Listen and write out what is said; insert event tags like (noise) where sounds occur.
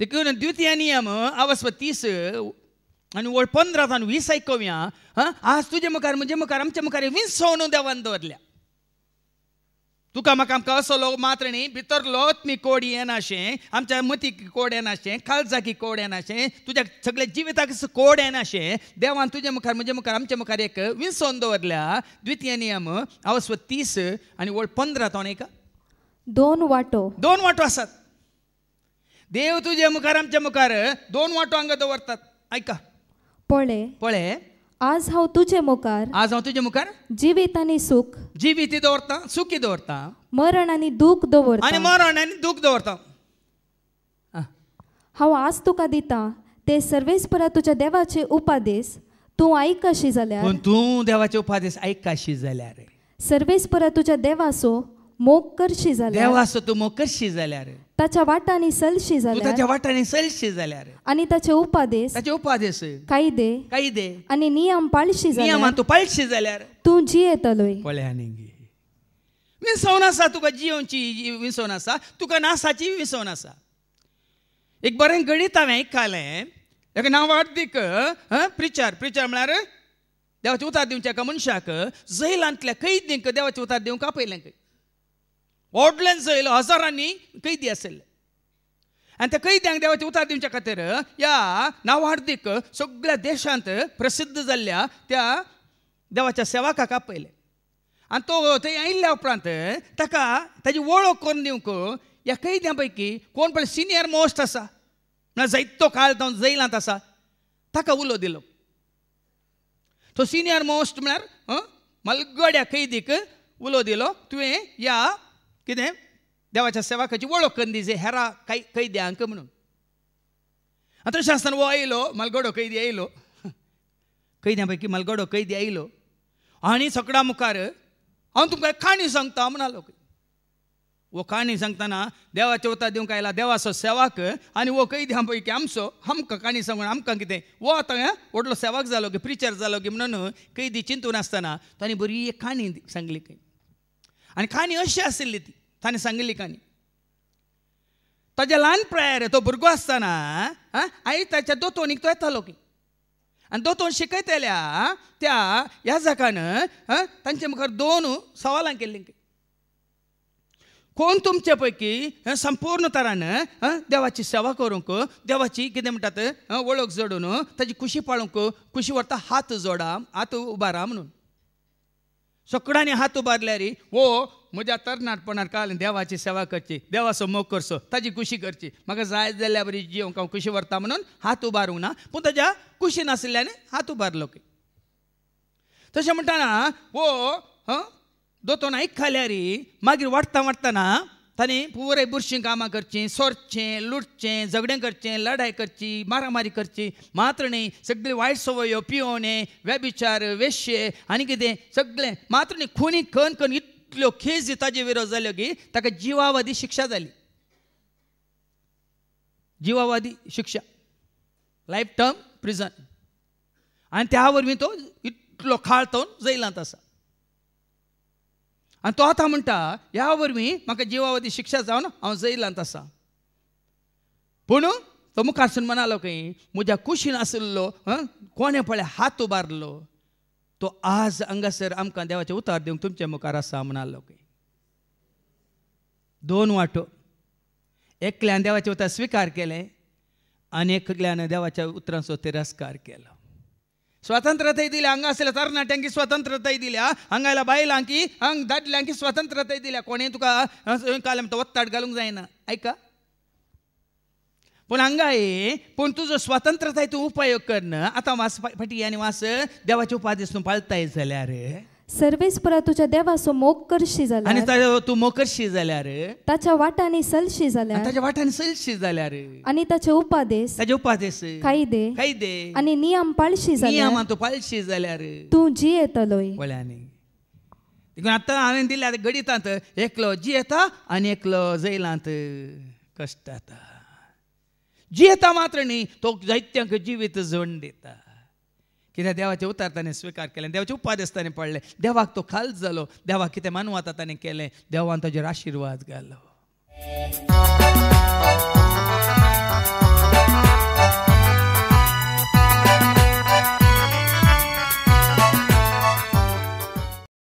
देखून द्वितीय नियम आवस्व तीस आणि वळ जाऊन वीस ऐकूया हां आज तुझे मुखार म्हजे मुखार आमच्या मुखार वीस सोनू देवान दवरल्या तुका म्हाका आमकां असलो मात्र न्ही भितर मी कोड येनाशें आमच्या मतीक कोड येनाशें काळजाकी कोड येनाशें तुज्या सगळ्या जिविताक कोड येनाशें देवान तुझ्या मुखार म्हणजे मुखार आमच्या मुखार एक विसवून दवरल्या द्वितीय नियम आवस्व तीस आणि वळ पंदरा तोंड एक दोन वाटो दोन वाटो आसात देव तुझे मुखार आमच्या मुखार दोन वाटो हांगा दवरतात ऐका पळे पळे आज हांव तुजे मुखार आज हांव तुजे मुखार जिवीत आनी सुख जिवीत दवरता सुखी दवरता मरण आनी दूख दवरता आनी मरण आनी दूख दवरता हांव आज तुका दिता ते सर्वेस परत तुज्या देवाचे उपादेश तूं ऐकाशी जाल्यार तूं देवाचे उपादेश ऐकाशी काशी जाल्यार सर्वेस परत तुज्या देवाचो मोग करशी जाल्यार देवाचो तूं मोग करशी जाल्यार त्याच्या वाटाने सलशी तू झाल्या त्याच्या वाटाने सलशी जाल्यार आणि त्याचे उपादेश ताचे उपादेश कायदे कायदे आणि नियम पाळशी जाल्या तू पाळशी जाल्यार तू जी येतलोय विसवण आसा तुका जियोची विसवण आसा तुका नासाची विसवण आसा एक बरें गणित हांवें आयकलें एक नावार्थीक हं, प्रिचार प्रिचार म्हळ्यार देवाचे उतार दिवचे एका मनशाक जैलांतल्या कैदींक देवाचे उतार दिवंक आपयलें खंय येयलो हजारांनी कैदी आसले आनी त्या कैद्यांक देवाचे उतार दिवचे खातीर ह्या नावार्दीक सगळ्या देशांत प्रसिद्ध जाल्ल्या त्या देवाच्या सेवाकाक आपयले आनी तो थंय आयिल्ल्या उपरांत ताका ताजी वळख करून दिवंक ह्या कैद्यां पैकी कोण पण सिनियर मोस्ट आसा ना जायतो काळ जावन जैलांत आसा ताका उलो दिलो तो सिनियर मोस्ट म्हळ्यार मलगड्या कैदीक उलो दिलो तुवें ह्या कितें देवाच्या सेवाकाची वळख करून दिजे हेरा काही कैद्यांक म्हणून आतां शास्त्रान वो आयलो मालगडो कैदी आयलो (laughs) कैद्यां पैकी मालगडो कैदी आयलो आनी सगळ्या मुखार हांव तुमकां काणी सांगता म्हणालो वो काणी सांगताना देवाचे वता दिवंक आयला देवाचो सेवाक आनी वो कैद्यां पैकी आमचो आमकां काणी सांग आमकां कितें वो आतां व्हडलो सेवाक जालो की प्रिचर जालो की म्हणून कैदी चिंतून आसतना तांणी बरी एक काणी सांगली आनी काणी अशी आशिल्ली ती ताणें सांगली काणी ताजे ल्हान प्रायर तो भुरगो आसतना आई ताच्या दो तो येतालो की आनी शिकत आल्या त्या ह्या जाकान तांचे मुखार दोन सवालां केल्लीं कोण तुमच्या पैकी संपूर्ण तरान देवाची सेवा करूंक देवाची कितें म्हणटात वळख जोडून त्याची खुशी पाळूंक कुशी व्हरता हात जोडा हात उबारा म्हणून सगळ्यांनी हात रे वो म्हज्या पणार काल देवाची सेवा करची देवाचो मोग करचो ताजी खुशी करची म्हाका जाय जाल्यार बरी जीव हांव खुशी व्हरता म्हणून हात उबारूंक ना पूण ताज्या कुशी नसल्याने हात उबारलो तशें म्हणटाना वो दोतोन एक खाल्यारी मागीर वाडटा वाडटाना तांणी पुराय बुरशीं कामां करचीं सोरचें लुटचें झगडें करचें लढाई करची मारामारी करची मात्र न्ही सगळी वायट संवयो पियोने व्यभिचार वेश्ये आनी कितें सगळें मात्र न्ही खुनी खन कन इत दिता जे विरोध की ताका जीवावादी शिक्षा जाली जीवावादी शिक्षा लायफ टर्म प्रिजन आणि त्या वरवीं तो इतलो खाळतोन जैलांत आसा आणि तो आतां म्हणटा ह्या वरवीं म्हाका शिक्षा जावन हांव जैलांत आसा पूण तो मुखारसून म्हणालो खंय म्हज्या कुशीन आशिल्लो कोणे पळय हात उबारलो तो आज हांगासर आमकां देवाचे उतार दिवंक तुमचे मुखार आसा म्हण दोन वाटो एकल्यान देवाचे उतार स्विकार केले आनी एकल्यान देवाच्या उतरांचो तिरस्कार केलो स्वतंत्रताय दिल्या हांगासल्या तरणाट्यांक स्वतंत्रताय दिल्या हांगायला बायलांकी हांग दादल्यांकी स्वतंत्रताय दिल्या कोणी तुका काल म्हणटा वत्ताड घालूंक जायना आयका पण हांगा ये पण तुजो तू उपयोग करणं आता वास फटी आणि वास देवाचे उपादेश तू पाळताय जाल्यार सर्वेस पुरा तुझ्या देवाचो मोग करशी आणि ताजो तू मोग करशी रे ताच्या वाटांनी सलशी झाल्या त्याच्या वाटांनी सलशी रे आणि ताचे उपादेश ताचे उपादेश कायदे कायदे आणि नियम पाळशी झाला नियम तू पाळशी रे तू जी येतलोय वळ्यांनी आता आतां हांवें दिल्या गडितांत एकलो जी येता आनी एकलो जैलांत कष्ट आता जिता मात्र न्ही तो दैत्यांक जिवीत जोडून दिता कित्याक देवाचे उतार ताणें स्विकार केले देवाचे उपादेस ताणें पडले देवाक तो खाल जालो देवाक कितें मानवात ताणें केलें देवान ताजेर आशिर्वाद घालो